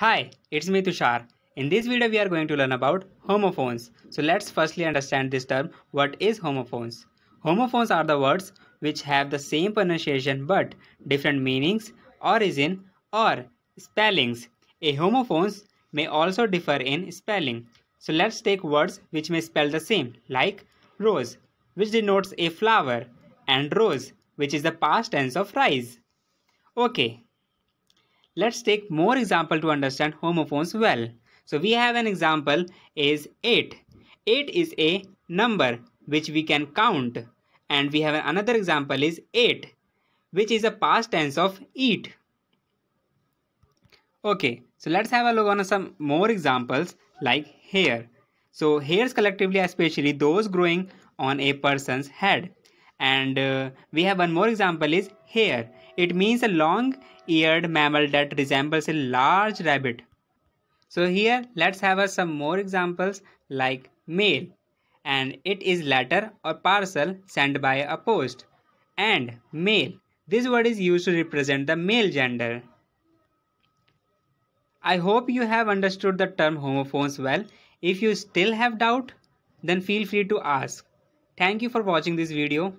Hi, it's me Tushar. In this video we are going to learn about homophones. So let's firstly understand this term. What is homophones? Homophones are the words which have the same pronunciation but different meanings, origin or spellings. A homophones may also differ in spelling. So let's take words which may spell the same like rose which denotes a flower and rose which is the past tense of rise. Okay, Let's take more example to understand homophones well. So we have an example is 8. 8 is a number which we can count. And we have another example is 8 which is a past tense of eat. Okay, so let's have a look on some more examples like hair. So hairs collectively especially those growing on a person's head and uh, we have one more example is hare it means a long eared mammal that resembles a large rabbit so here let's have uh, some more examples like mail and it is letter or parcel sent by a post and male this word is used to represent the male gender i hope you have understood the term homophones well if you still have doubt then feel free to ask thank you for watching this video